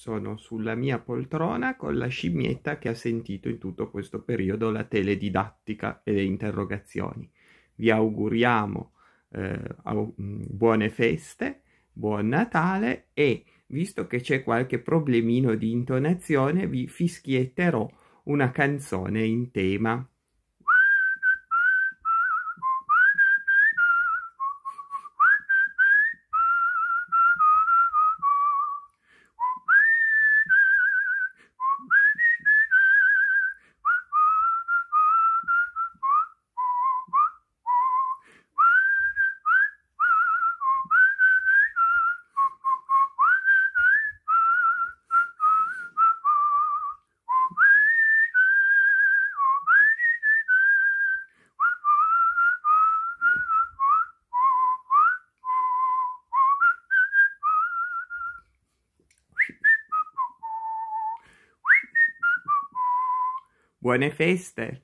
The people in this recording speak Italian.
sono sulla mia poltrona con la scimmietta che ha sentito in tutto questo periodo la teledidattica e le interrogazioni. Vi auguriamo eh, au- mm, buone feste, buon Natale e visto che c'è qualche problemino di intonazione vi fischietterò una canzone in tema. Buone feste!